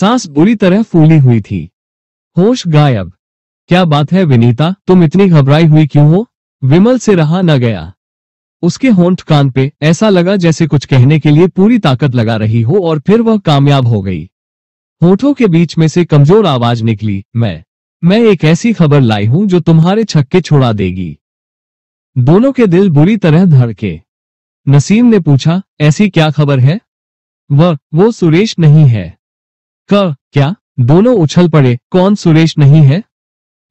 सांस बुरी तरह फूली हुई थी होश गायब क्या बात है विनीता तुम इतनी घबराई हुई क्यों हो विमल से रहा न गया उसके होंठ कान पे ऐसा लगा जैसे कुछ कहने के लिए पूरी ताकत लगा रही हो और फिर वह कामयाब हो गई होठों के बीच में से कमजोर आवाज निकली मैं मैं एक ऐसी खबर लाई हूं जो तुम्हारे छक्के छोड़ा देगी दोनों के दिल बुरी तरह धड़के नसीम ने पूछा ऐसी क्या खबर है वह वो सुरेश नहीं है क क्या दोनों उछल पड़े कौन सुरेश नहीं है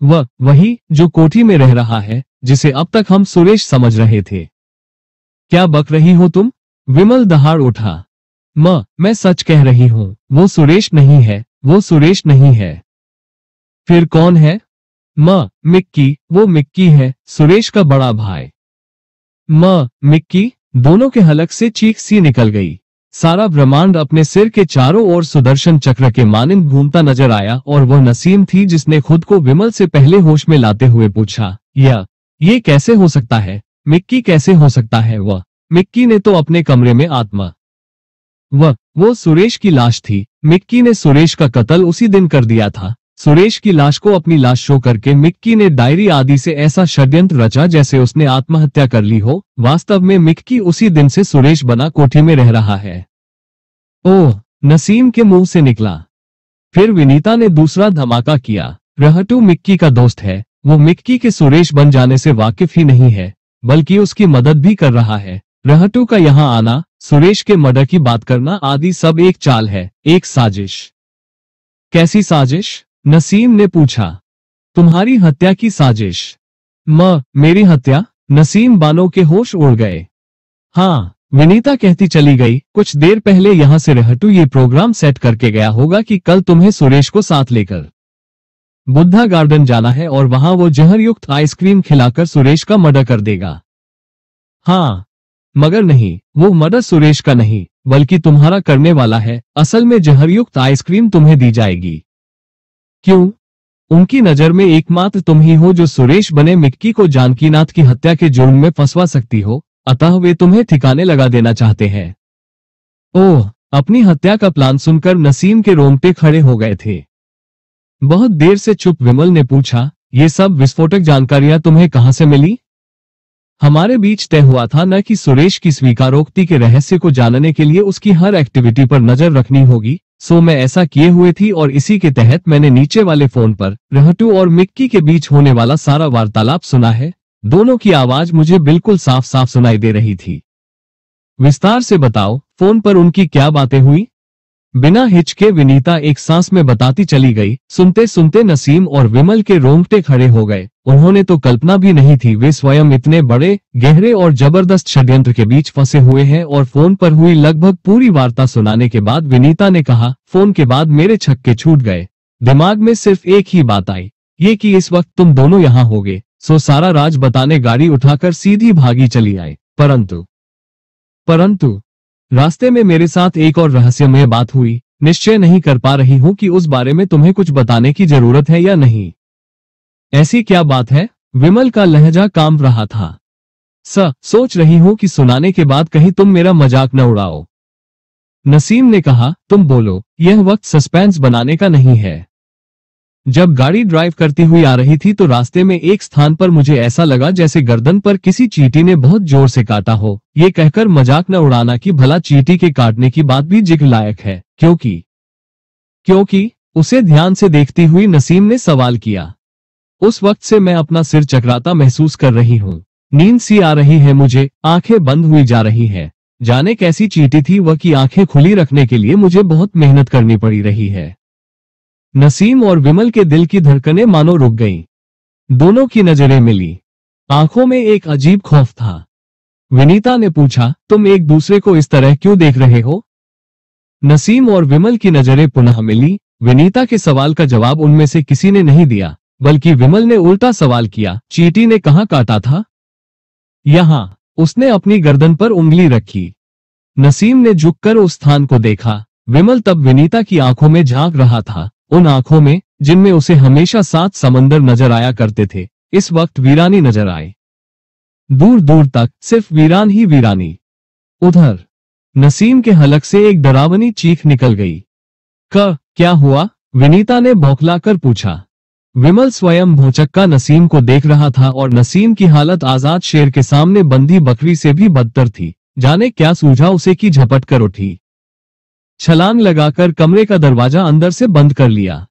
वह वही जो कोठी में रह रहा है जिसे अब तक हम सुरेश समझ रहे थे क्या बक रही हो तुम विमल दहाड़ उठा म मैं सच कह रही हूँ वो सुरेश नहीं है वो सुरेश नहीं है फिर कौन है म मिक्की वो मिक्की है सुरेश का बड़ा भाई म मिक्की दोनों के हलक से चीख सी निकल गई सारा ब्रह्मांड अपने सिर के चारों ओर सुदर्शन चक्र के मानिंद घूमता नजर आया और वह नसीम थी जिसने खुद को विमल से पहले होश में लाते हुए पूछा यह ये कैसे हो सकता है मिक्की कैसे हो सकता है वह मिक्की ने तो अपने कमरे में आत्मा वह वो सुरेश की लाश थी मिक्की ने सुरेश का कत्ल उसी दिन कर दिया था सुरेश की लाश को अपनी लाश शो करके मिक्की ने डायरी आदि से ऐसा षड्यंत्र रचा जैसे उसने आत्महत्या कर ली हो वास्तव में मिक्की उसी दिन से सुरेश बना कोठी में रह रहा है ओह नसीम के मुंह से निकला फिर विनीता ने दूसरा धमाका किया रहटू मिक्की का दोस्त है वो मिक्की के सुरेश बन जाने से वाकिफ ही नहीं है बल्कि उसकी मदद भी कर रहा है रहटू का यहाँ आना सुरेश के मर्डर की बात करना आदि सब एक चाल है एक साजिश कैसी साजिश नसीम ने पूछा तुम्हारी हत्या की साजिश म मेरी हत्या नसीम बानो के होश उड़ गए हाँ विनीता कहती चली गई कुछ देर पहले यहाँ से रहटू ये प्रोग्राम सेट करके गया होगा कि कल तुम्हें सुरेश को साथ लेकर बुद्धा गार्डन जाना है और वहां वो जहर युक्त आइसक्रीम खिलाकर सुरेश का मर्डर कर देगा हाँ मगर नहीं वो मर्डर सुरेश का नहीं बल्कि तुम्हारा करने वाला है असल में जहरयुक्त आइसक्रीम तुम्हें दी जाएगी क्यों उनकी नजर में एकमात्र तुम ही हो जो सुरेश बने मिक्की को जानकीनाथ की हत्या के जुर्म में फंसवा सकती हो अतः वे तुम्हें ठिकाने लगा देना चाहते हैं ओह अपनी हत्या का प्लान सुनकर नसीम के रोंगटे खड़े हो गए थे बहुत देर से चुप विमल ने पूछा ये सब विस्फोटक जानकारियां तुम्हें कहां से मिली हमारे बीच तय हुआ था न कि सुरेश की स्वीकारोक्ति के रहस्य को जानने के लिए उसकी हर एक्टिविटी पर नजर रखनी होगी सो मैं ऐसा किए हुए थी और इसी के तहत मैंने नीचे वाले फोन पर रहटू और मिक्की के बीच होने वाला सारा वार्तालाप सुना है दोनों की आवाज मुझे बिल्कुल साफ साफ सुनाई दे रही थी विस्तार से बताओ फोन पर उनकी क्या बातें हुई बिना हिचके विनीता एक सांस में बताती चली गई सुनते सुनते नसीम और विमल के रोंगटे खड़े हो गए उन्होंने तो कल्पना भी नहीं थी वे स्वयं इतने बड़े गहरे और जबरदस्त षड्यंत्र के बीच फंसे हुए हैं और फोन पर हुई लगभग पूरी वार्ता सुनाने के बाद विनीता ने कहा फोन के बाद मेरे छक्के छूट गए दिमाग में सिर्फ एक ही बात आई ये की इस वक्त तुम दोनों यहाँ गए सो सारा राज बताने गाड़ी उठाकर सीधी भागी चली आई परंतु परंतु रास्ते में मेरे साथ एक और रहस्यमय बात हुई निश्चय नहीं कर पा रही हूँ कि उस बारे में तुम्हें कुछ बताने की जरूरत है या नहीं ऐसी क्या बात है विमल का लहजा काम रहा था स सोच रही हूँ कि सुनाने के बाद कहीं तुम मेरा मजाक न उड़ाओ नसीम ने कहा तुम बोलो यह वक्त सस्पेंस बनाने का नहीं है जब गाड़ी ड्राइव करती हुई आ रही थी तो रास्ते में एक स्थान पर मुझे ऐसा लगा जैसे गर्दन पर किसी चीटी ने बहुत जोर से काटा हो ये कहकर मजाक न उड़ाना कि भला चीटी के काटने की बात भी जिक लायक है क्योंकि क्योंकि उसे ध्यान से देखती हुई नसीम ने सवाल किया उस वक्त से मैं अपना सिर चकराता महसूस कर रही हूँ नींद सी आ रही है मुझे आंखें बंद हुई जा रही है जाने कैसी चीटी थी वह की आंखें खुली रखने के लिए मुझे बहुत मेहनत करनी पड़ी रही है नसीम और विमल के दिल की धड़कने मानो रुक गईं। दोनों की नजरें मिली आंखों में एक अजीब खौफ था विनीता ने पूछा तुम एक दूसरे को इस तरह क्यों देख रहे हो नसीम और विमल की नजरें पुनः मिली विनीता के सवाल का जवाब उनमें से किसी ने नहीं दिया बल्कि विमल ने उल्टा सवाल किया चीटी ने कहा काटा था यहां उसने अपनी गर्दन पर उंगली रखी नसीम ने झुककर उस स्थान को देखा विमल तब विनीता की आंखों में झांक रहा था उन आंखों में जिनमें उसे हमेशा सात समंदर नजर आया करते थे इस वक्त वीरानी नजर आए दूर दूर तक सिर्फ वीरान ही वीरानी उधर नसीम के हलक से एक डरावनी चीख निकल गई क क्या हुआ विनीता ने बौखलाकर पूछा विमल स्वयं भोचक्का नसीम को देख रहा था और नसीम की हालत आजाद शेर के सामने बंदी बकरी से भी बदतर थी जाने क्या सूझा उसे की झपट कर उठी छलांग लगाकर कमरे का दरवाजा अंदर से बंद कर लिया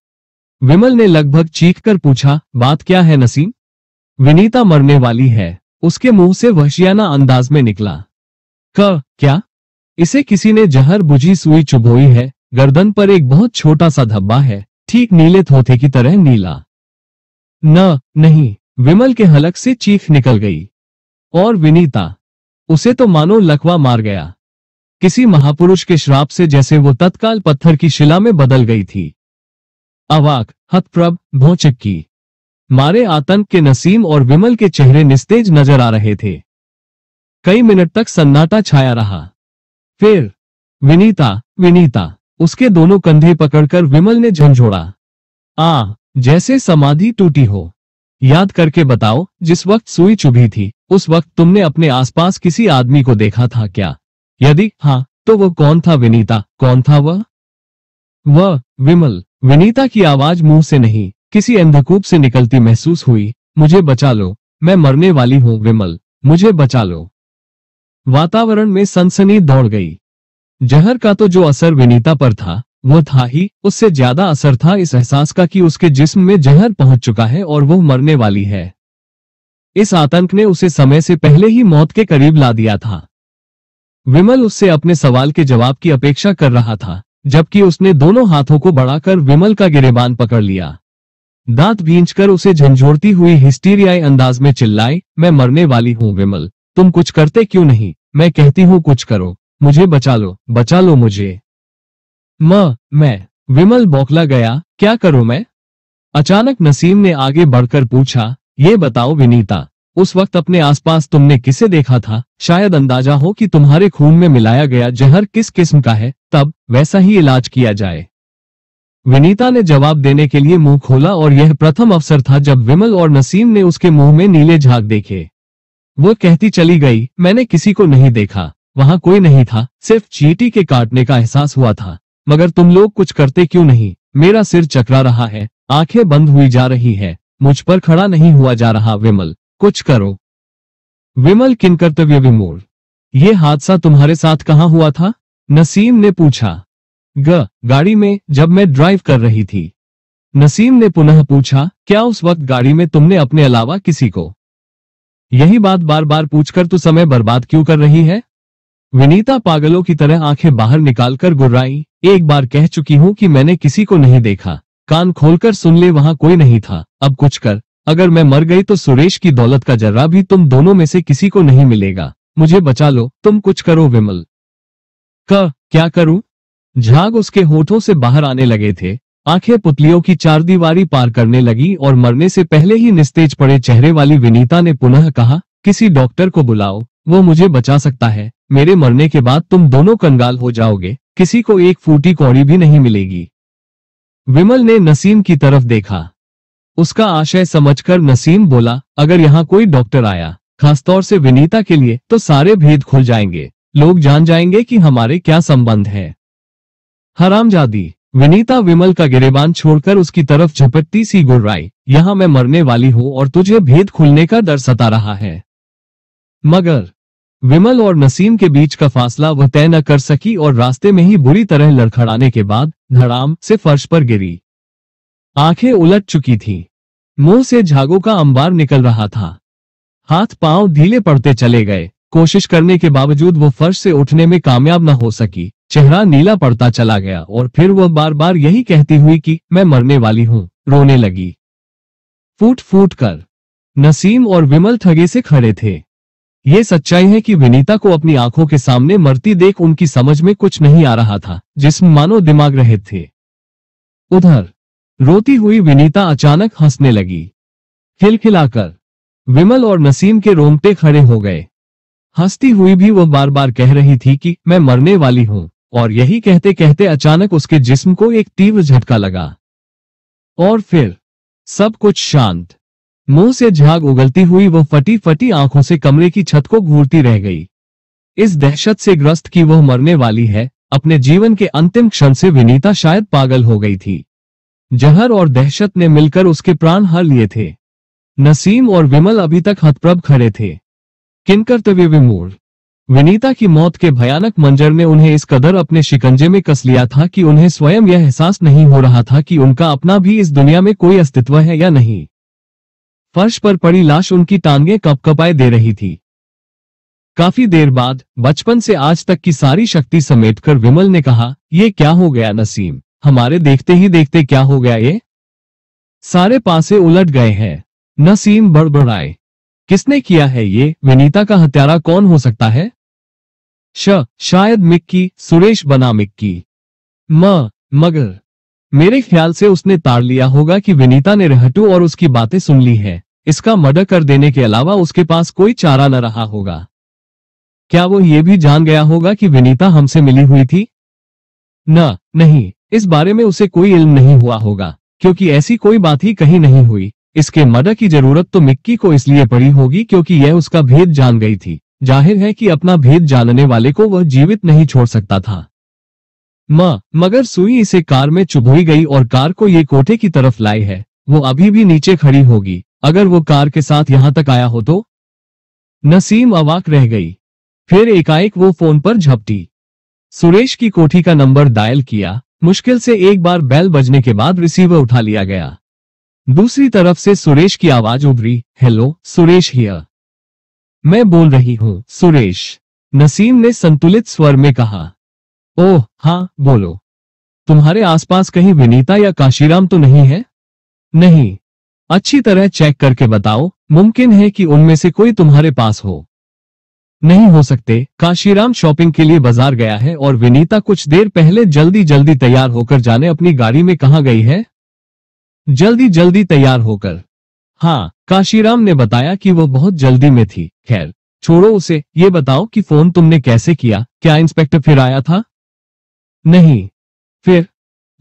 विमल ने लगभग चीख कर पूछा बात क्या है नसीम विनीता मरने वाली है उसके मुंह से वहशियाना अंदाज में निकला क क्या इसे किसी ने जहर बुझी सुई चुभोई है गर्दन पर एक बहुत छोटा सा धब्बा है ठीक नीले थोथे की तरह नीला न नहीं विमल के हलक से चीख निकल गई और विनीता उसे तो मानो लकवा मार गया किसी महापुरुष के श्राप से जैसे वो तत्काल पत्थर की शिला में बदल गई थी अवाक हतप्रभ भौचक्की मारे आतंक के नसीम और विमल के चेहरे निस्तेज नजर आ रहे थे कई मिनट तक सन्नाटा छाया रहा फिर विनीता विनीता उसके दोनों कंधे पकड़कर विमल ने झंझोड़ा आ जैसे समाधि टूटी हो याद करके बताओ जिस वक्त सुई चुभी थी उस वक्त तुमने अपने आसपास किसी आदमी को देखा था क्या यदि हाँ तो वो कौन था विनीता कौन था वह वह विमल विनीता की आवाज मुंह से नहीं किसी अंधकूप से निकलती महसूस हुई मुझे बचा लो मैं मरने वाली हूँ विमल मुझे बचा लो वातावरण में सनसनी दौड़ गई जहर का तो जो असर विनीता पर था वह था ही उससे ज्यादा असर था इस एहसास का कि उसके जिस्म में जहर पहुंच चुका है और वह मरने वाली है इस आतंक ने उसे समय से पहले ही मौत के करीब ला दिया था विमल उससे अपने सवाल के जवाब की अपेक्षा कर रहा था जबकि उसने दोनों हाथों को बढ़ाकर विमल का गिरेबान पकड़ लिया दांत भींच उसे झंझोड़ती हुई हिस्टीरियाई अंदाज में चिल्लाई मैं मरने वाली हूँ विमल तुम कुछ करते क्यों नहीं मैं कहती हूँ कुछ करो मुझे बचा लो बचा लो मुझे म मैं विमल बौखला गया क्या करूं मैं अचानक नसीम ने आगे बढ़कर पूछा ये बताओ विनीता उस वक्त अपने आसपास तुमने किसे देखा था शायद अंदाजा हो कि तुम्हारे खून में मिलाया गया जहर किस किस्म का है तब वैसा ही इलाज किया जाए विनीता ने जवाब देने के लिए मुंह खोला और यह प्रथम अवसर था जब विमल और नसीम ने उसके मुंह में नीले झाग देखे वो कहती चली गई मैंने किसी को नहीं देखा वहां कोई नहीं था सिर्फ चीटी के काटने का एहसास हुआ था मगर तुम लोग कुछ करते क्यों नहीं मेरा सिर चकरा रहा है आंखें बंद हुई जा रही है मुझ पर खड़ा नहीं हुआ जा रहा विमल कुछ करो विमल किन कर्तव्य विमोल ये हादसा तुम्हारे साथ कहा हुआ था नसीम ने पूछा ग गाड़ी में जब मैं ड्राइव कर रही थी नसीम ने पुनः पूछा क्या उस वक्त गाड़ी में तुमने अपने अलावा किसी को यही बात बार बार पूछकर तो समय बर्बाद क्यों कर रही है विनीता पागलों की तरह आंखें बाहर निकालकर गुर्राई एक बार कह चुकी हूं कि मैंने किसी को नहीं देखा कान खोलकर सुन ले वहां कोई नहीं था अब कुछ कर अगर मैं मर गई तो सुरेश की दौलत का जर्रा भी तुम दोनों में से किसी को नहीं मिलेगा मुझे बचा लो तुम कुछ करो विमल का क्या करूं झाग उसके होठों से बाहर आने लगे थे आंखें पुतलियों की चार दीवारी पार करने लगी और मरने से पहले ही निस्तेज पड़े चेहरे वाली विनीता ने पुनः कहा किसी डॉक्टर को बुलाओ वो मुझे बचा सकता है मेरे मरने के बाद तुम दोनों कंगाल हो जाओगे किसी को एक फूटी कौड़ी भी नहीं मिलेगी विमल ने नसीम की तरफ देखा उसका आशय समझकर नसीम बोला अगर यहाँ कोई डॉक्टर आया खासतौर से विनीता के लिए तो सारे भेद खुल जाएंगे लोग जान जाएंगे कि हमारे क्या संबंध है हरामजादी विनीता विमल का गिरेबान छोड़कर उसकी तरफ झपटती सी गुर्राई यहाँ मैं मरने वाली हूँ और तुझे भेद खुलने का डर सता रहा है मगर विमल और नसीम के बीच का फासला वह तय न कर सकी और रास्ते में ही बुरी तरह लड़खड़ाने के बाद धड़ाम से फर्श पर गिरी आंखें उलट चुकी थी मुंह से झागो का अंबार निकल रहा था हाथ पांव ढीले पड़ते चले गए कोशिश करने के बावजूद वो फर्श से उठने में कामयाब न हो सकी चेहरा नीला पड़ता चला गया और फिर वह बार बार यही कहती हुई कि मैं मरने वाली हूँ रोने लगी फूट फूट कर नसीम और विमल ठगे से खड़े थे ये सच्चाई है कि विनीता को अपनी आंखों के सामने मरती देख उनकी समझ में कुछ नहीं आ रहा था जिसम मानो दिमाग रहे थे उधर रोती हुई विनीता अचानक हंसने लगी खिलखिलाकर विमल और नसीम के रोमटे खड़े हो गए हंसती हुई भी वह बार बार कह रही थी कि मैं मरने वाली हूं और यही कहते कहते अचानक उसके जिस्म को एक तीव्र झटका लगा और फिर सब कुछ शांत मुंह से झाग उगलती हुई वह फटी फटी आंखों से कमरे की छत को घूरती रह गई इस दहशत से ग्रस्त की वह मरने वाली है अपने जीवन के अंतिम क्षण से विनीता शायद पागल हो गई थी जहर और दहशत ने मिलकर उसके प्राण हर लिए थे नसीम और विमल अभी तक हतप्रभ खड़े थे किन कर्तव्य विमूल विनीता की मौत के भयानक मंजर ने उन्हें इस कदर अपने शिकंजे में कस लिया था कि उन्हें स्वयं यह एहसास नहीं हो रहा था कि उनका अपना भी इस दुनिया में कोई अस्तित्व है या नहीं फर्श पर पड़ी लाश उनकी टांगे कपकपाए दे रही थी काफी देर बाद बचपन से आज तक की सारी शक्ति समेटकर विमल ने कहा यह क्या हो गया नसीम हमारे देखते ही देखते क्या हो गया ये सारे पासे उलट गए हैं नसीम बड़बड़ाए किसने किया है ये विनीता का हत्यारा कौन हो सकता है श शायद मिक्की सुरेश बना मिक्की म मगर मेरे ख्याल से उसने तार लिया होगा कि विनीता ने रहटू और उसकी बातें सुन ली है इसका मर्डर कर देने के अलावा उसके पास कोई चारा न रहा होगा क्या वो ये भी जान गया होगा कि विनीता हमसे मिली हुई थी न नहीं इस बारे में उसे कोई इल्म नहीं हुआ होगा क्योंकि ऐसी कोई बात ही कहीं नहीं हुई इसके मदर की जरूरत तो मिक्की को इसलिए पड़ी होगी क्योंकि यह उसका भेद जान गई थी जाहिर है कि अपना भेद जानने वाले को वह जीवित नहीं छोड़ सकता था माँ मगर सुई इसे कार में चुभोई गई और कार को ये कोठे की तरफ लाई है वो अभी भी नीचे खड़ी होगी अगर वो कार के साथ यहाँ तक आया हो तो नसीम अवाक रह गई फिर एकाएक वो फोन पर झपटी सुरेश की कोठी का नंबर डायल किया मुश्किल से एक बार बैल बजने के बाद रिसीवर उठा लिया गया दूसरी तरफ से सुरेश की आवाज उभरी हेलो सुरेश हियर मैं बोल रही हूँ सुरेश नसीम ने संतुलित स्वर में कहा ओह हाँ बोलो तुम्हारे आसपास कहीं विनीता या काशीराम तो नहीं है नहीं अच्छी तरह चेक करके बताओ मुमकिन है कि उनमें से कोई तुम्हारे पास हो नहीं हो सकते काशीराम शॉपिंग के लिए बाजार गया है और विनीता कुछ देर पहले जल्दी जल्दी तैयार होकर जाने अपनी गाड़ी में कहा गई है जल्दी जल्दी तैयार होकर हाँ काशीराम ने बताया कि वह बहुत जल्दी में थी खैर छोड़ो उसे ये बताओ कि फोन तुमने कैसे किया क्या इंस्पेक्टर फिर आया था नहीं फिर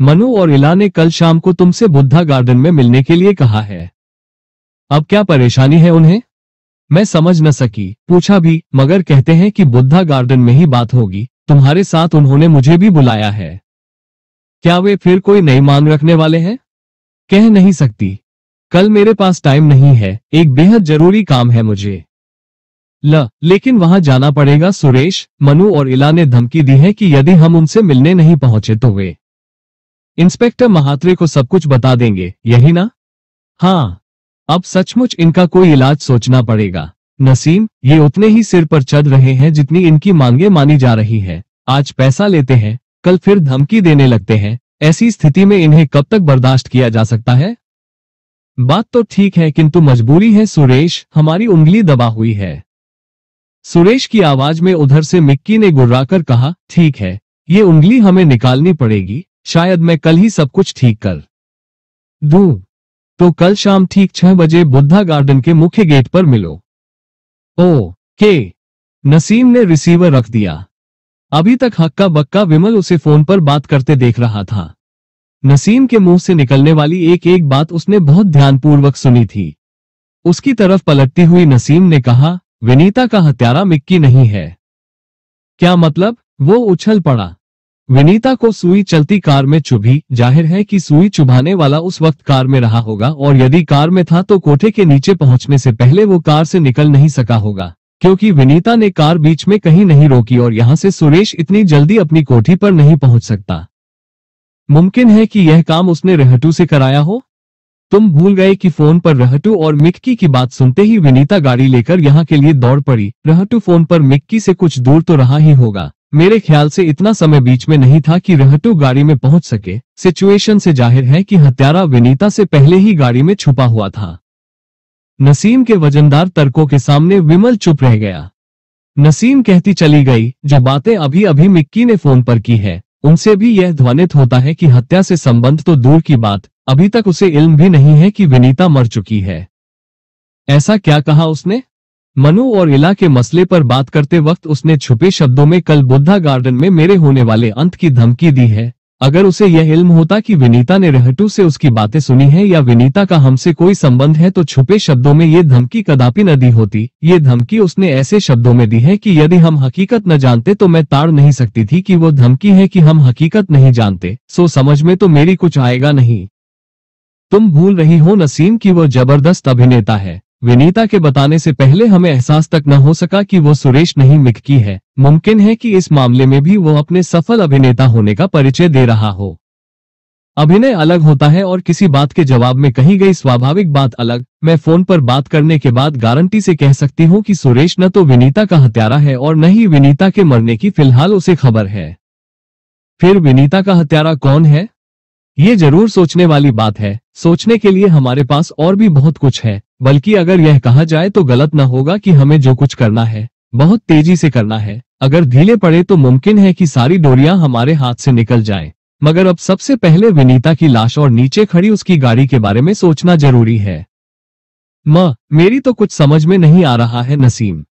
मनु और इला ने कल शाम को तुमसे बुद्धा गार्डन में मिलने के लिए कहा है अब क्या परेशानी है उन्हें मैं समझ न सकी पूछा भी मगर कहते हैं कि बुद्धा गार्डन में ही बात होगी तुम्हारे साथ उन्होंने मुझे भी बुलाया है क्या वे फिर कोई नई मांग रखने वाले हैं कह नहीं सकती कल मेरे पास टाइम नहीं है एक बेहद जरूरी काम है मुझे ल लेकिन वहां जाना पड़ेगा सुरेश मनु और इला ने धमकी दी है कि यदि हम उनसे मिलने नहीं पहुंचे तो वे इंस्पेक्टर महात्रे को सब कुछ बता देंगे यही ना हाँ अब सचमुच इनका कोई इलाज सोचना पड़ेगा नसीम ये उतने ही सिर पर चढ़ रहे हैं जितनी इनकी मांगे मानी जा रही है आज पैसा लेते हैं कल फिर धमकी देने लगते हैं ऐसी स्थिति में इन्हें कब तक बर्दाश्त किया जा सकता है बात तो ठीक है किंतु मजबूरी है सुरेश हमारी उंगली दबा हुई है सुरेश की आवाज में उधर से मिक्की ने गुर्राकर कहा ठीक है ये उंगली हमें निकालनी पड़ेगी शायद मैं कल ही सब कुछ ठीक कर दू तो कल शाम ठीक छह बजे बुद्धा गार्डन के मुख्य गेट पर मिलो ओ के नसीम ने रिसीवर रख दिया अभी तक हक्का बक्का विमल उसे फोन पर बात करते देख रहा था नसीम के मुंह से निकलने वाली एक एक बात उसने बहुत ध्यानपूर्वक सुनी थी उसकी तरफ पलटती हुई नसीम ने कहा विनीता का हत्यारा मिक्की नहीं है क्या मतलब वो उछल पड़ा विनीता को सुई चलती कार में चुभी जाहिर है कि सुई चुभाने वाला उस वक्त कार में रहा होगा और यदि कार में था तो कोठे के नीचे पहुंचने से पहले वो कार से निकल नहीं सका होगा क्योंकि विनीता ने कार बीच में कहीं नहीं रोकी और यहाँ से सुरेश इतनी जल्दी अपनी कोठी पर नहीं पहुंच सकता मुमकिन है कि यह काम उसने रहटू से कराया हो तुम भूल गए कि फोन पर रहटू और मिक्की की बात सुनते ही विनीता गाड़ी लेकर यहाँ के लिए दौड़ पड़ी रहटू फोन पर मिक्की से कुछ दूर तो रहा ही होगा मेरे ख्याल से इतना समय बीच में नहीं था कि रहटू गाड़ी में पहुंच सके सिचुएशन से जाहिर है कि हत्यारा विनीता से पहले ही गाड़ी में छुपा हुआ था नसीम के वजनदार तर्कों के सामने विमल चुप रह गया नसीम कहती चली गई जो बातें अभी अभी मिक्की ने फोन पर की है उनसे भी यह ध्वनित होता है कि हत्या से संबंध तो दूर की बात अभी तक उसे इल्म भी नहीं है कि विनीता मर चुकी है ऐसा क्या कहा उसने मनु और इला के मसले पर बात करते वक्त उसने छुपे शब्दों में कल बुद्धा गार्डन में मेरे होने वाले अंत की धमकी दी है अगर उसे यह इल्म होता कि विनीता ने रहटू से उसकी बातें सुनी है या विनीता का हमसे कोई संबंध है तो छुपे शब्दों में ये धमकी कदापि न दी होती ये धमकी उसने ऐसे शब्दों में दी है कि यदि हम हकीकत न जानते तो मैं ताड़ नहीं सकती थी कि वो धमकी है कि हम हकीकत नहीं जानते सो समझ में तो मेरी कुछ आएगा नहीं तुम भूल रही हो नसीम की वो जबरदस्त अभिनेता है विनीता के बताने से पहले हमें एहसास तक न हो सका कि वो सुरेश नहीं मिटकी है मुमकिन है कि इस मामले में भी वो अपने सफल अभिनेता होने का परिचय दे रहा हो अभिनय अलग होता है और किसी बात के जवाब में कही गई स्वाभाविक बात अलग मैं फोन पर बात करने के बाद गारंटी से कह सकती हूँ कि सुरेश न तो विनीता का हत्यारा है और न ही विनीता के मरने की फिलहाल उसे खबर है फिर विनीता का हत्यारा कौन है ये जरूर सोचने वाली बात है सोचने के लिए हमारे पास और भी बहुत कुछ है बल्कि अगर यह कहा जाए तो गलत न होगा कि हमें जो कुछ करना है बहुत तेजी से करना है अगर ढीले पड़े तो मुमकिन है कि सारी डोरियां हमारे हाथ से निकल जाएं। मगर अब सबसे पहले विनीता की लाश और नीचे खड़ी उसकी गाड़ी के बारे में सोचना जरूरी है म मेरी तो कुछ समझ में नहीं आ रहा है नसीम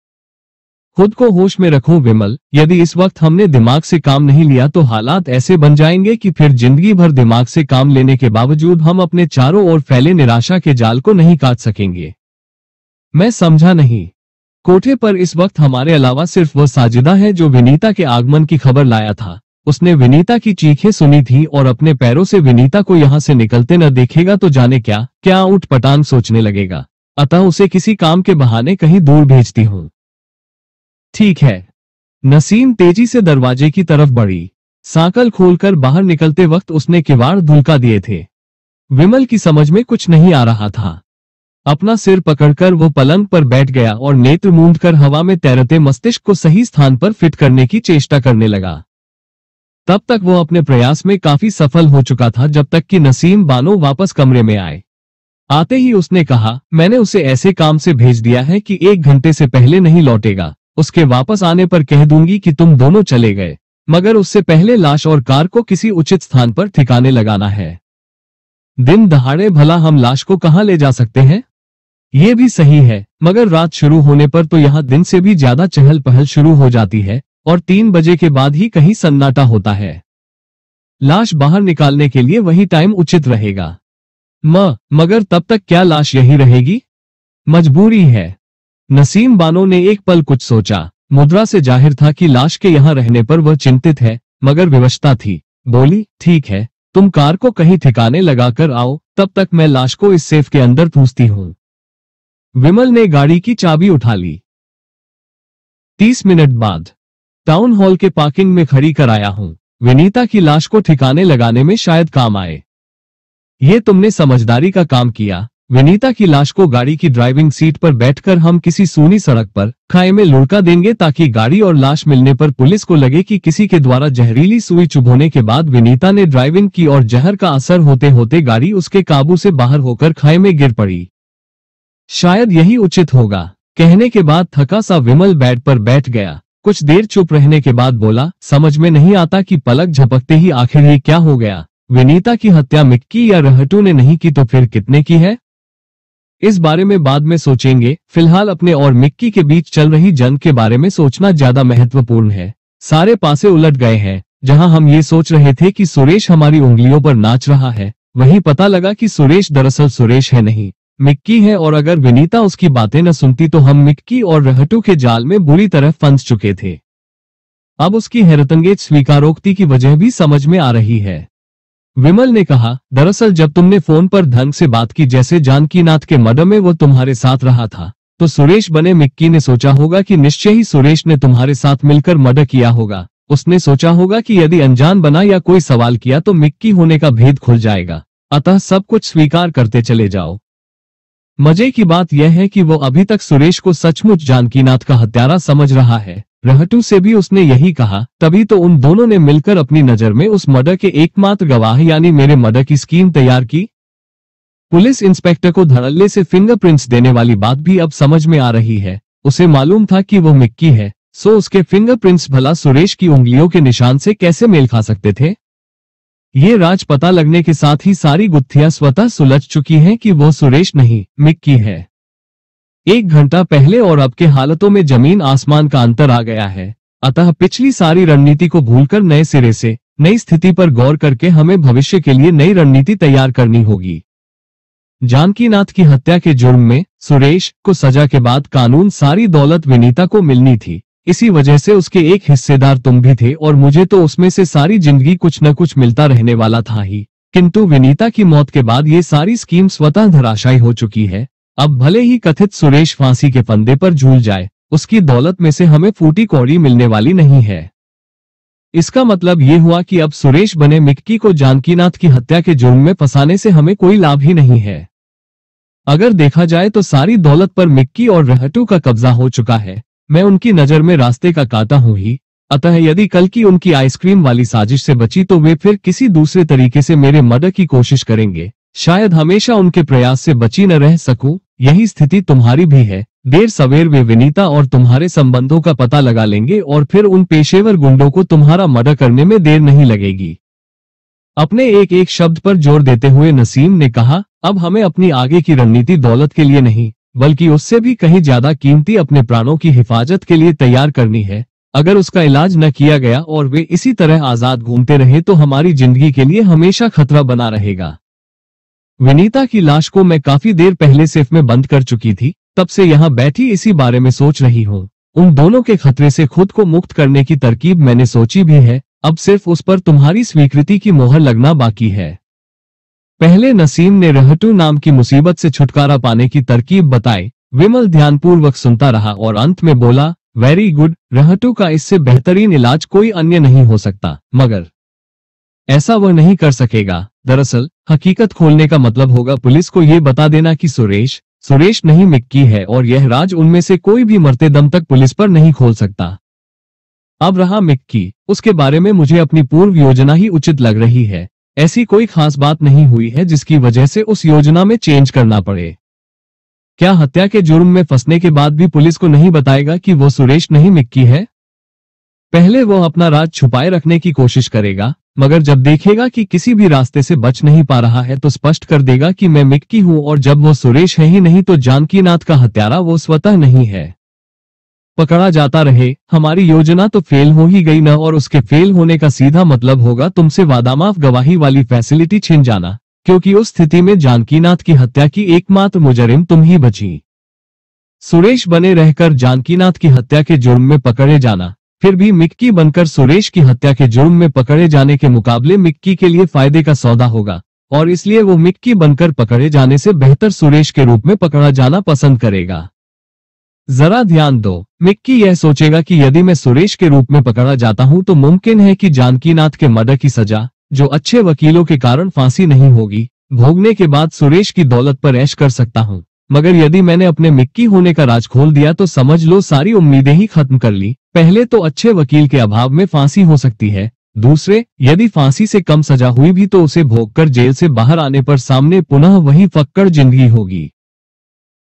खुद को होश में रखो विमल यदि इस वक्त हमने दिमाग से काम नहीं लिया तो हालात ऐसे बन जाएंगे कि फिर जिंदगी भर दिमाग से काम लेने के बावजूद हम अपने चारों ओर फैले निराशा के जाल को नहीं काट सकेंगे मैं समझा नहीं कोठे पर इस वक्त हमारे अलावा सिर्फ वह साजिदा है जो विनीता के आगमन की खबर लाया था उसने विनीता की चीखें सुनी थी और अपने पैरों से विनीता को यहाँ से निकलते न देखेगा तो जाने क्या क्या उठ पटान सोचने लगेगा अतः उसे किसी काम के बहाने कहीं दूर भेजती हूँ ठीक है नसीम तेजी से दरवाजे की तरफ बढ़ी साकल खोलकर बाहर निकलते वक्त उसने किवाड़ धुलका दिए थे विमल की समझ में कुछ नहीं आ रहा था अपना सिर पकड़कर वो पलंग पर बैठ गया और नेत्र मूंद कर हवा में तैरते मस्तिष्क को सही स्थान पर फिट करने की चेष्टा करने लगा तब तक वो अपने प्रयास में काफी सफल हो चुका था जब तक कि नसीम बानो वापस कमरे में आए आते ही उसने कहा मैंने उसे ऐसे काम से भेज दिया है कि एक घंटे से पहले नहीं लौटेगा उसके वापस आने पर कह दूंगी कि तुम दोनों चले गए मगर उससे पहले लाश और कार को किसी उचित स्थान पर ठिकाने लगाना है दिन दहाड़े भला हम लाश को कहाँ ले जा सकते हैं ये भी सही है मगर रात शुरू होने पर तो यहाँ दिन से भी ज्यादा चहल पहल शुरू हो जाती है और तीन बजे के बाद ही कहीं सन्नाटा होता है लाश बाहर निकालने के लिए वही टाइम उचित रहेगा म मगर तब तक क्या लाश यही रहेगी मजबूरी है नसीम बानो ने एक पल कुछ सोचा मुद्रा से जाहिर था कि लाश के यहाँ रहने पर वह चिंतित है मगर विवशता थी बोली ठीक है तुम कार को कहीं ठिकाने लगाकर आओ तब तक मैं लाश को इस सेफ के अंदर पूछती हूँ विमल ने गाड़ी की चाबी उठा ली तीस मिनट बाद टाउन हॉल के पार्किंग में खड़ी कर आया हूँ विनीता की लाश को ठिकाने लगाने में शायद काम आए ये तुमने समझदारी का काम किया विनीता की लाश को गाड़ी की ड्राइविंग सीट पर बैठकर हम किसी सूनी सड़क पर खाए में लुड़का देंगे ताकि गाड़ी और लाश मिलने पर पुलिस को लगे कि किसी के द्वारा जहरीली सुई चुभोने के बाद विनीता ने ड्राइविंग की और जहर का असर होते होते गाड़ी उसके काबू से बाहर होकर खाए में गिर पड़ी शायद यही उचित होगा कहने के बाद थका सा विमल बेड पर बैठ गया कुछ देर चुप रहने के बाद बोला समझ में नहीं आता की पलक झपकते ही आखिर ये क्या हो गया विनीता की हत्या मिक्की या रहटू ने नहीं की तो फिर कितने की है इस बारे में बाद में सोचेंगे फिलहाल अपने और मिक्की के बीच चल रही जंग के बारे में सोचना ज्यादा महत्वपूर्ण है सारे पासे उलट गए हैं जहां हम ये सोच रहे थे कि सुरेश हमारी उंगलियों पर नाच रहा है वहीं पता लगा कि सुरेश दरअसल सुरेश है नहीं मिक्की है और अगर विनीता उसकी बातें न सुनती तो हम मिक्की और रहटू के जाल में बुरी तरह फंस चुके थे अब उसकी हैरतंगेज स्वीकारोक्ति की वजह भी समझ में आ रही है विमल ने कहा दरअसल जब तुमने फोन पर ढंग से बात की जैसे जानकीनाथ के मर्डर में वो तुम्हारे साथ रहा था तो सुरेश बने मिक्की ने सोचा होगा कि निश्चय ही सुरेश ने तुम्हारे साथ मिलकर मर्डर किया होगा उसने सोचा होगा कि यदि अनजान बना या कोई सवाल किया तो मिक्की होने का भेद खुल जाएगा अतः सब कुछ स्वीकार करते चले जाओ मजे की बात यह है कि वो अभी तक सुरेश को सचमुच जानकीनाथ का हत्यारा समझ रहा है रहटू से भी उसने यही कहा तभी तो उन दोनों ने मिलकर अपनी नजर में उस मर्डर के एकमात्र गवाह यानी मेरे मर्डर की स्कीम तैयार की पुलिस इंस्पेक्टर को धड़ल्ले से फिंगरप्रिंट्स देने वाली बात भी अब समझ में आ रही है उसे मालूम था कि वो मिक्की है सो उसके फिंगरप्रिंट्स भला सुरेश की उंगलियों के निशान से कैसे मेल खा सकते थे ये राज पता लगने के साथ ही सारी गुत्थियां स्वतः सुलझ चुकी हैं कि वो सुरेश नहीं मिक्की है एक घंटा पहले और अब के हालतों में जमीन आसमान का अंतर आ गया है अतः पिछली सारी रणनीति को भूलकर नए सिरे से नई स्थिति पर गौर करके हमें भविष्य के लिए नई रणनीति तैयार करनी होगी जानकीनाथ की हत्या के जुर्म में सुरेश को सजा के बाद कानून सारी दौलत विनीता को मिलनी थी इसी वजह से उसके एक हिस्सेदार तुम भी थे और मुझे तो उसमें से सारी जिंदगी कुछ न कुछ मिलता रहने वाला था ही किंतु विनीता की मौत के बाद ये सारी स्कीम स्वतः धराशायी हो चुकी है अब भले ही कथित सुरेश फांसी के फंदे पर झूल जाए उसकी दौलत में से हमें फूटी कौड़ी मिलने वाली नहीं है इसका मतलब ये हुआ कि अब सुरेश बने मिक्की को जानकीनाथ की हत्या के जुर्म में फंसाने से हमें कोई लाभ ही नहीं है अगर देखा जाए तो सारी दौलत पर मिक्की और रहटू का कब्जा हो चुका है मैं उनकी नजर में रास्ते का काटा हूं ही अतः यदि कल की उनकी आइसक्रीम वाली साजिश से बची तो वे फिर किसी दूसरे तरीके से मेरे मर्डर की कोशिश करेंगे शायद हमेशा उनके प्रयास से बची न रह सकूं यही स्थिति तुम्हारी भी है देर सवेर वे विनीता और तुम्हारे संबंधों का पता लगा लेंगे और फिर उन पेशेवर गुंडों को तुम्हारा मर्डर करने में देर नहीं लगेगी अपने एक एक शब्द पर जोर देते हुए नसीम ने कहा अब हमें अपनी आगे की रणनीति दौलत के लिए नहीं बल्कि उससे भी कहीं ज्यादा कीमती अपने प्राणों की हिफाजत के लिए तैयार करनी है अगर उसका इलाज न किया गया और वे इसी तरह आजाद घूमते रहे तो हमारी जिंदगी के लिए हमेशा खतरा बना रहेगा विनीता की लाश को मैं काफी देर पहले सेफ में बंद कर चुकी थी तब से यहाँ बैठी इसी बारे में सोच रही हूँ उन दोनों के खतरे से खुद को मुक्त करने की तरकीब मैंने सोची भी है अब सिर्फ उस पर तुम्हारी स्वीकृति की मोहर लगना बाकी है पहले नसीम ने रहटू नाम की मुसीबत से छुटकारा पाने की तरकीब बताई विमल ध्यानपूर्वक सुनता रहा और अंत में बोला वेरी गुड रहटू का इससे बेहतरीन इलाज कोई अन्य नहीं हो सकता मगर ऐसा वह नहीं कर सकेगा दरअसल हकीकत खोलने का मतलब होगा पुलिस को ये बता देना कि सुरेश सुरेश नहीं मिक्की है और यह राज उनमें से कोई भी मरते दम तक पुलिस पर नहीं खोल सकता अब रहा मिक्की उसके बारे में मुझे अपनी पूर्व योजना ही उचित लग रही है ऐसी कोई खास बात नहीं हुई है जिसकी वजह से उस योजना में चेंज करना पड़े क्या हत्या के जुर्म में फंसने के बाद भी पुलिस को नहीं बताएगा कि वो सुरेश नहीं मिक्की है पहले वो अपना राज छुपाए रखने की कोशिश करेगा मगर जब देखेगा कि किसी भी रास्ते से बच नहीं पा रहा है तो स्पष्ट कर देगा कि मैं मिक्की हूं और जब वो सुरेश है ही नहीं तो जानकीनाथ का हत्यारा वो स्वतः नहीं है पकड़ा जाता रहे हमारी योजना तो फेल हो ही गई न और उसके फेल होने का सीधा मतलब होगा तुमसे वादामाफ गवाही वाली फैसिलिटी छिन जाना क्योंकि उस स्थिति में जानकीनाथ की हत्या की एकमात्र मुजरिम तुम ही बची सुरेश बने रहकर जानकीनाथ की हत्या के जुर्म में पकड़े जाना फिर भी मिक्की बनकर सुरेश की हत्या के जुर्म में पकड़े जाने के मुकाबले मिक्की के लिए फायदे का सौदा होगा और इसलिए वो मिक्की बनकर पकड़े जाने से बेहतर सुरेश के रूप में पकड़ा जाना पसंद करेगा जरा ध्यान दो मिक्की यह सोचेगा कि यदि मैं सुरेश के रूप में पकड़ा जाता हूं तो मुमकिन है कि जानकीनाथ के मर्डर की सजा जो अच्छे वकीलों के कारण फांसी नहीं होगी भोगने के बाद सुरेश की दौलत पर ऐश कर सकता हूं मगर यदि मैंने अपने मिक्की होने का राज खोल दिया तो समझ लो सारी उम्मीदें ही खत्म कर ली पहले तो अच्छे वकील के अभाव में फांसी हो सकती है दूसरे यदि फांसी से कम सजा हुई भी तो उसे भोगकर जेल से बाहर आने पर सामने पुनः वही फक्कड़ जिंदगी होगी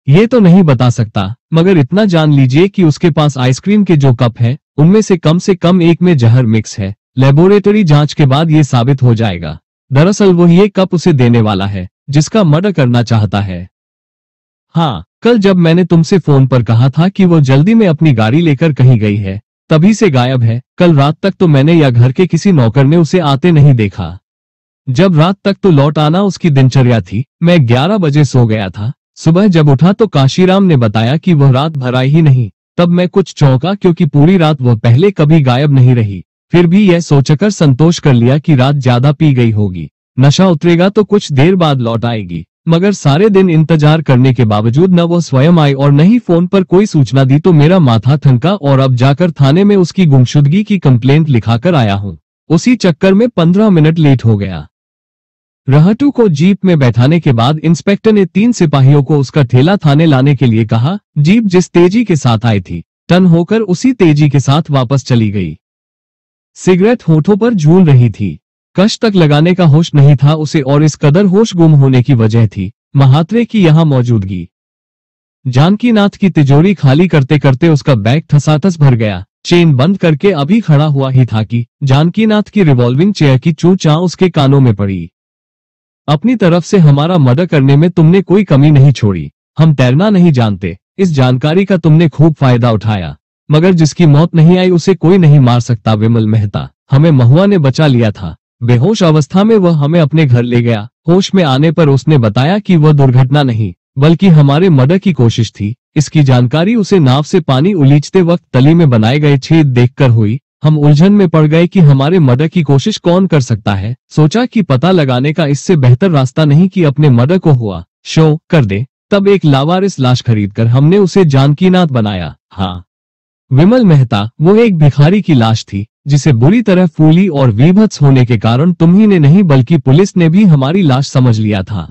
ये तो नहीं बता सकता मगर इतना जान लीजिए कि उसके पास आइसक्रीम के जो कप हैं, उनमें से कम से कम एक में जहर मिक्स है लेबोरेटरी जांच के बाद ये साबित हो जाएगा दरअसल वो ये कप उसे देने वाला है जिसका मर्डर करना चाहता है हाँ कल जब मैंने तुमसे फोन पर कहा था कि वो जल्दी में अपनी गाड़ी लेकर कहीं गई है तभी से गायब है कल रात तक तो मैंने या घर के किसी नौकर ने उसे आते नहीं देखा जब रात तक तो लौट आना उसकी दिनचर्या थी मैं ग्यारह बजे सो गया था सुबह जब उठा तो काशीराम ने बताया कि वह रात भर आई ही नहीं तब मैं कुछ चौंका क्योंकि पूरी रात वह पहले कभी गायब नहीं रही फिर भी यह सोचकर संतोष कर लिया कि रात ज्यादा पी गई होगी नशा उतरेगा तो कुछ देर बाद लौट आएगी मगर सारे दिन इंतजार करने के बावजूद न वो स्वयं आई और न ही फोन पर कोई सूचना दी तो मेरा माथा थनका और अब जाकर थाने में उसकी गुमशुदगी की कंप्लेंट लिखाकर आया हूँ उसी चक्कर में पंद्रह मिनट लेट हो गया रहटू को जीप में बैठाने के बाद इंस्पेक्टर ने तीन सिपाहियों को उसका ठेला थाने लाने के लिए कहा जीप जिस तेजी के साथ आई थी टन होकर उसी तेजी के साथ वापस चली गई सिगरेट होठों पर झूल रही थी कष्ट तक लगाने का होश नहीं था उसे और इस कदर होश गुम होने की वजह थी महात्रे की यहाँ मौजूदगी जानकीनाथ की तिजोरी खाली करते करते उसका बैग थसाथस भर गया चेन बंद करके अभी खड़ा हुआ ही था कि जानकीनाथ की रिवॉल्विंग चेयर की चूचा उसके कानों में पड़ी अपनी तरफ से हमारा मदद करने में तुमने कोई कमी नहीं छोड़ी हम तैरना नहीं जानते इस जानकारी का तुमने खूब फायदा उठाया मगर जिसकी मौत नहीं आई उसे कोई नहीं मार सकता विमल मेहता हमें महुआ ने बचा लिया था बेहोश अवस्था में वह हमें अपने घर ले गया होश में आने पर उसने बताया कि वह दुर्घटना नहीं बल्कि हमारे मर्डर की कोशिश थी इसकी जानकारी उसे नाव से पानी उलीचते वक्त तली में बनाए गए छेद देखकर हुई हम उलझन में पड़ गए कि हमारे मर्डर की कोशिश कौन कर सकता है सोचा कि पता लगाने का इससे बेहतर रास्ता नहीं कि अपने मर्डर को हुआ शो कर दे तब एक लावारिस लाश खरीदकर हमने उसे जानकीनाथ बनाया हाँ विमल मेहता वो एक भिखारी की लाश थी जिसे बुरी तरह फूली और वीभत्स होने के कारण तुम्ही ने नहीं बल्कि पुलिस ने भी हमारी लाश समझ लिया था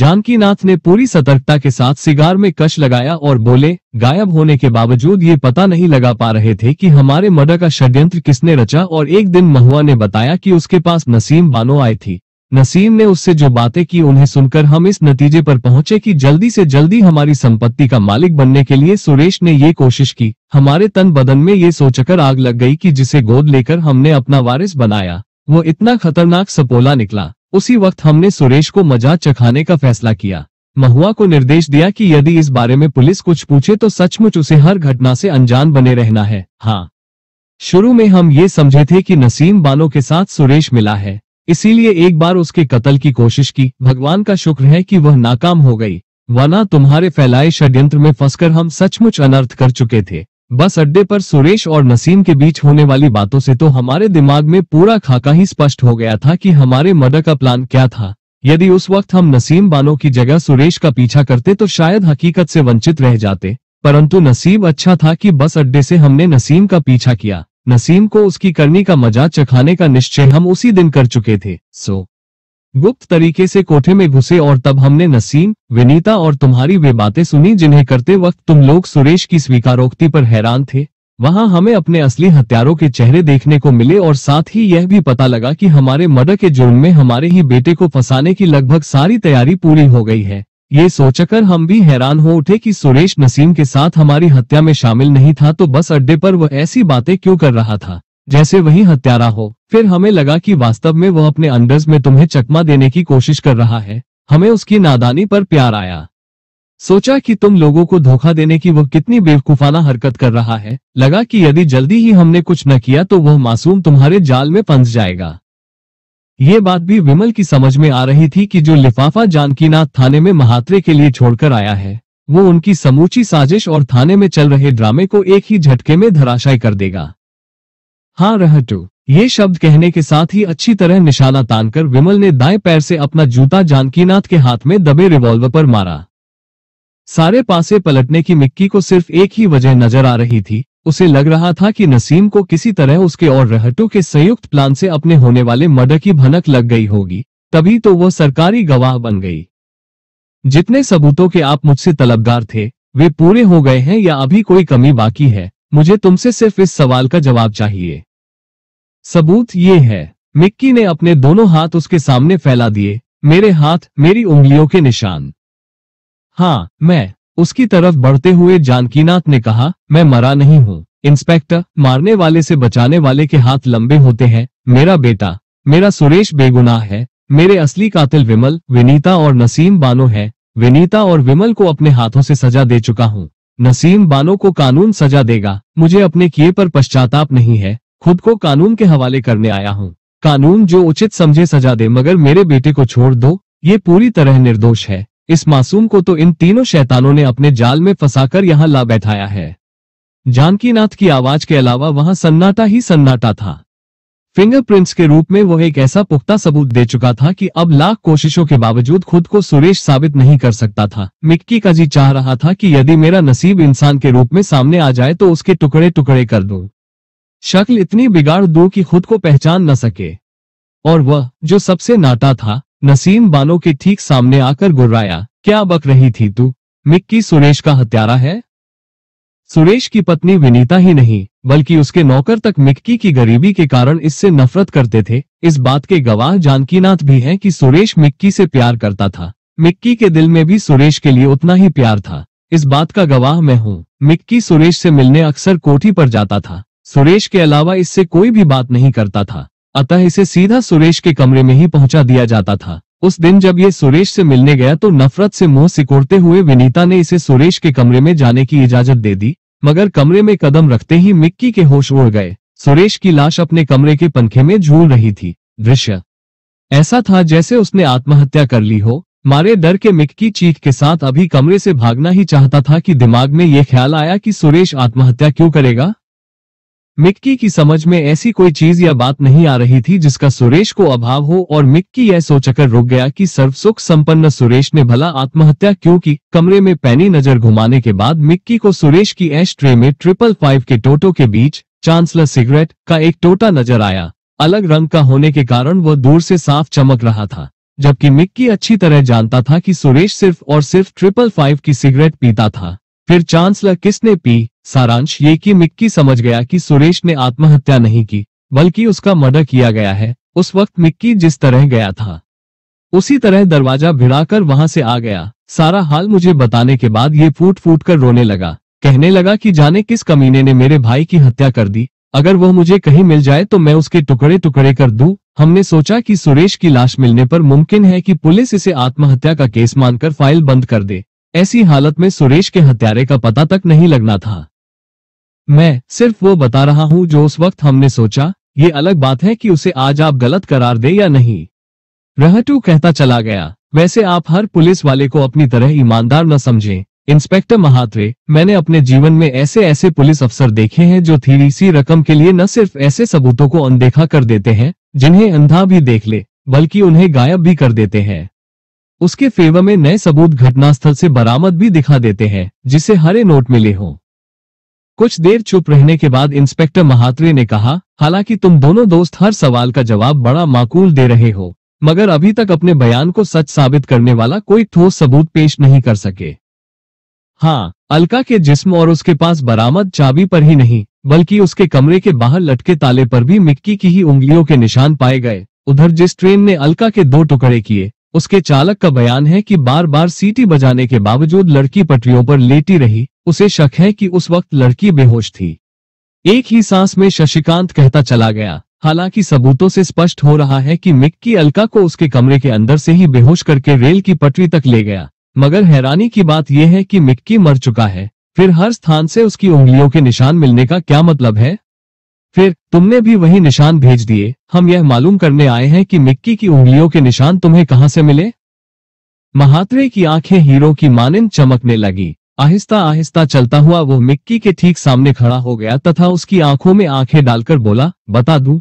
जानकीनाथ ने पूरी सतर्कता के साथ सिगार में कश लगाया और बोले गायब होने के बावजूद ये पता नहीं लगा पा रहे थे कि हमारे मर्डर का षड्यंत्र किसने रचा और एक दिन महुआ ने बताया कि उसके पास नसीम बानो आई थी नसीम ने उससे जो बातें की उन्हें सुनकर हम इस नतीजे पर पहुंचे कि जल्दी से जल्दी हमारी संपत्ति का मालिक बनने के लिए सुरेश ने ये कोशिश की हमारे तन बदन में ये सोचकर आग लग गई कि जिसे गोद लेकर हमने अपना वारिस बनाया वो इतना खतरनाक सपोला निकला उसी वक्त हमने सुरेश को मजाक चखाने का फैसला किया महुआ को निर्देश दिया की यदि इस बारे में पुलिस कुछ पूछे तो सचमुच उसे हर घटना से अनजान बने रहना है हाँ शुरू में हम ये समझे थे कि नसीम बानो के साथ सुरेश मिला है इसीलिए एक बार उसके कत्ल की कोशिश की भगवान का शुक्र है कि वह नाकाम हो गई वरना तुम्हारे फैलाए षड्यंत्र में फंसकर हम सचमुच अनर्थ कर चुके थे बस अड्डे पर सुरेश और नसीम के बीच होने वाली बातों से तो हमारे दिमाग में पूरा खाका ही स्पष्ट हो गया था कि हमारे मर्डर का प्लान क्या था यदि उस वक्त हम नसीम बानो की जगह सुरेश का पीछा करते तो शायद हकीकत से वंचित रह जाते परंतु नसीब अच्छा था कि बस अड्डे से हमने नसीम का पीछा किया नसीम को उसकी करनी का मजा चखाने का निश्चय हम उसी दिन कर चुके थे सो गुप्त तरीके से कोठे में घुसे और तब हमने नसीम विनीता और तुम्हारी वे बातें सुनी जिन्हें करते वक्त तुम लोग सुरेश की स्वीकारोक्ति पर हैरान थे वहां हमें अपने असली हथियारों के चेहरे देखने को मिले और साथ ही यह भी पता लगा कि हमारे मर्डर के जुर्म में हमारे ही बेटे को फंसाने की लगभग सारी तैयारी पूरी हो गई है ये सोचकर हम भी हैरान हो उठे कि सुरेश नसीम के साथ हमारी हत्या में शामिल नहीं था तो बस अड्डे पर वह ऐसी बातें क्यों कर रहा था जैसे वही हत्यारा हो फिर हमें लगा कि वास्तव में वह अपने अंडर्स में तुम्हें चकमा देने की कोशिश कर रहा है हमें उसकी नादानी पर प्यार आया सोचा कि तुम लोगों को धोखा देने की वह कितनी बेवकूफाना हरकत कर रहा है लगा कि यदि जल्दी ही हमने कुछ न किया तो वह मासूम तुम्हारे जाल में फंस जाएगा ये बात भी विमल की समझ में आ रही थी कि जो लिफाफा जानकीनाथ थाने में महात्रे के लिए छोड़कर आया है वो उनकी समूची साजिश और थाने में चल रहे ड्रामे को एक ही झटके में धराशायी कर देगा हाँ रहटू ये शब्द कहने के साथ ही अच्छी तरह निशाना तानकर विमल ने दाएं पैर से अपना जूता जानकीनाथ के हाथ में दबे रिवॉल्वर पर मारा सारे पासे पलटने की मिक्की को सिर्फ एक ही वजह नजर आ रही थी उसे लग रहा था कि नसीम को किसी तरह उसके और रहटों के संयुक्त प्लान से अपने होने वाले मर्डर की भनक लग गई होगी तभी तो वह सरकारी गवाह बन गई जितने सबूतों के आप मुझसे तलबगार थे वे पूरे हो गए हैं या अभी कोई कमी बाकी है मुझे तुमसे सिर्फ इस सवाल का जवाब चाहिए सबूत ये है मिक्की ने अपने दोनों हाथ उसके सामने फैला दिए मेरे हाथ मेरी उंगलियों के निशान हाँ मैं उसकी तरफ बढ़ते हुए जानकीनाथ ने कहा मैं मरा नहीं हूँ इंस्पेक्टर मारने वाले से बचाने वाले के हाथ लंबे होते हैं मेरा बेटा मेरा सुरेश बेगुनाह है मेरे असली कातिल विमल विनीता और नसीम बानो है विनीता और विमल को अपने हाथों से सजा दे चुका हूँ नसीम बानो को कानून सजा देगा मुझे अपने किए पर पश्चाताप नहीं है खुद को कानून के हवाले करने आया हूँ कानून जो उचित समझे सजा दे मगर मेरे बेटे को छोड़ दो ये पूरी तरह निर्दोष है इस मासूम को तो इन तीनों शैतानों ने अपने जाल में फंसाकर यहां ला बैठाया है जानकीनाथ की आवाज के अलावा वहां सन्नाटा ही सन्नाटा था फिंगरप्रिंट्स के रूप में वह एक ऐसा पुख्ता सबूत दे चुका था कि अब लाख कोशिशों के बावजूद खुद को सुरेश साबित नहीं कर सकता था मिक्की का जी चाह रहा था कि यदि मेरा नसीब इंसान के रूप में सामने आ जाए तो उसके टुकड़े टुकड़े कर दो शक्ल इतनी बिगाड़ दो कि खुद को पहचान न सके और वह जो सबसे नाटा था नसीम बालों के ठीक सामने आकर गुर्राया क्या बक रही थी तू मिक्की सुरेश का हत्यारा है सुरेश की पत्नी विनीता ही नहीं बल्कि उसके नौकर तक मिक्की की गरीबी के कारण इससे नफरत करते थे इस बात के गवाह जानकीनाथ भी हैं कि सुरेश मिक्की से प्यार करता था मिक्की के दिल में भी सुरेश के लिए उतना ही प्यार था इस बात का गवाह मैं हूँ मिक्की सुरेश से मिलने अक्सर कोठी पर जाता था सुरेश के अलावा इससे कोई भी बात नहीं करता था अतः इसे सीधा सुरेश के कमरे में ही पहुंचा दिया जाता था उस दिन जब ये सुरेश से मिलने गया तो नफरत से मुंह सिकोड़ते हुए विनीता ने इसे सुरेश के कमरे में जाने की इजाजत दे दी मगर कमरे में कदम रखते ही मिक्की के होश उड़ गए सुरेश की लाश अपने कमरे के पंखे में झूल रही थी दृश्य ऐसा था जैसे उसने आत्महत्या कर ली हो मारे डर के मिक्की चीख के साथ अभी कमरे से भागना ही चाहता था कि दिमाग में ये ख्याल आया कि सुरेश आत्महत्या क्यों करेगा मिक्की की समझ में ऐसी कोई चीज या बात नहीं आ रही थी जिसका सुरेश को अभाव हो और मिक्की यह सोचकर रुक गया कि सर्वसुख संपन्न सुरेश ने भला आत्महत्या क्यों की कमरे में पैनी नजर घुमाने के बाद मिक्की को सुरेश की एश ट्रे में ट्रिपल फाइव के टोटो के बीच चांसलर सिगरेट का एक टोटा नजर आया अलग रंग का होने के कारण वह दूर से साफ चमक रहा था जबकि मिक्की अच्छी तरह जानता था कि सुरेश सिर्फ और सिर्फ ट्रिपल फाइव की सिगरेट पीता था फिर चांसलर किसने पी सारांश ये कि मिक्की समझ गया कि सुरेश ने आत्महत्या नहीं की बल्कि उसका मर्डर किया गया है उस वक्त मिक्की जिस तरह गया था उसी तरह दरवाजा भिड़ाकर वहां से आ गया सारा हाल मुझे बताने के बाद ये फूट फूट कर रोने लगा कहने लगा कि जाने किस कमीने ने मेरे भाई की हत्या कर दी अगर वह मुझे कहीं मिल जाए तो मैं उसके टुकड़े टुकड़े कर दू हमने सोचा कि सुरेश की लाश मिलने पर मुमकिन है कि पुलिस इसे आत्महत्या का केस मानकर फाइल बंद कर दे ऐसी हालत में सुरेश के हत्यारे का पता तक नहीं लगना था मैं सिर्फ वो बता रहा हूं जो उस वक्त हमने सोचा ये अलग बात है कि उसे आज आप गलत करार दे या नहीं रहटू कहता चला गया वैसे आप हर पुलिस वाले को अपनी तरह ईमानदार न समझे इंस्पेक्टर महात्रे मैंने अपने जीवन में ऐसे ऐसे पुलिस अफसर देखे हैं जो थी सी रकम के लिए न सिर्फ ऐसे सबूतों को अनदेखा कर देते हैं जिन्हें अंधा भी देख ले बल्कि उन्हें गायब भी कर देते हैं उसके फेवर में नए सबूत घटनास्थल से बरामद भी दिखा देते हैं जिसे हरे नोट मिले हों कुछ देर चुप रहने के बाद इंस्पेक्टर महात्रे ने कहा हालांकि तुम दोनों दोस्त हर सवाल का जवाब बड़ा माकूल दे रहे हो मगर अभी तक अपने बयान को सच साबित करने वाला कोई ठोस सबूत पेश नहीं कर सके हाँ अलका के जिस्म और उसके पास बरामद चाबी पर ही नहीं बल्कि उसके कमरे के बाहर लटके ताले पर भी मिक्की की ही उंगलियों के निशान पाए गए उधर जिस ट्रेन ने अलका के दो टुकड़े किए उसके चालक का बयान है कि बार बार सीटी बजाने के बावजूद लड़की पटरियों पर लेटी रही उसे शक है कि उस वक्त लड़की बेहोश थी एक ही सांस में शशिकांत कहता चला गया हालांकि सबूतों से स्पष्ट हो रहा है कि मिक्की अलका को उसके कमरे के अंदर से ही बेहोश करके रेल की पटरी तक ले गया मगर हैरानी की बात यह है कि मिक्की मर चुका है फिर हर स्थान से उसकी उंगलियों के निशान मिलने का क्या मतलब है फिर तुमने भी वही निशान भेज दिए हम यह मालूम करने आए हैं कि मिक्की की उंगलियों के निशान तुम्हें कहां से मिले महात्रे की आंखें हीरो की मानिंद चमकने लगी आहिस्ता आहिस्ता चलता हुआ वो मिक्की के ठीक सामने खड़ा हो गया तथा उसकी आंखों में आंखें डालकर बोला बता दू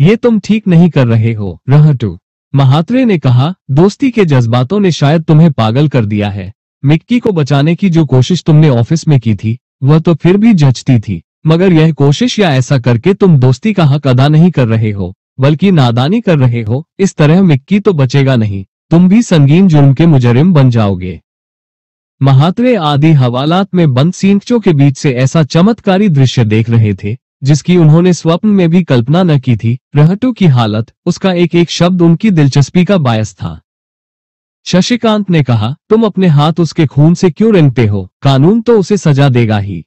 ये तुम ठीक नहीं कर रहे हो रहटू महात्रे ने कहा दोस्ती के जज्बातों ने शायद तुम्हें पागल कर दिया है मिक्की को बचाने की जो कोशिश तुमने ऑफिस में की थी वह तो फिर भी जचती थी मगर यह कोशिश या ऐसा करके तुम दोस्ती का हक अदा नहीं कर रहे हो बल्कि नादानी कर रहे हो इस तरह मिक्की तो बचेगा नहीं तुम भी संगीन जुर्म के मुजरिम बन जाओगे महात्रे आदि हवालात में बंद सींचों के बीच से ऐसा चमत्कारी दृश्य देख रहे थे जिसकी उन्होंने स्वप्न में भी कल्पना न की थी रहटू की हालत उसका एक एक शब्द उनकी दिलचस्पी का बायस था शशिकांत ने कहा तुम अपने हाथ उसके खून से क्यों रंगते हो कानून तो उसे सजा देगा ही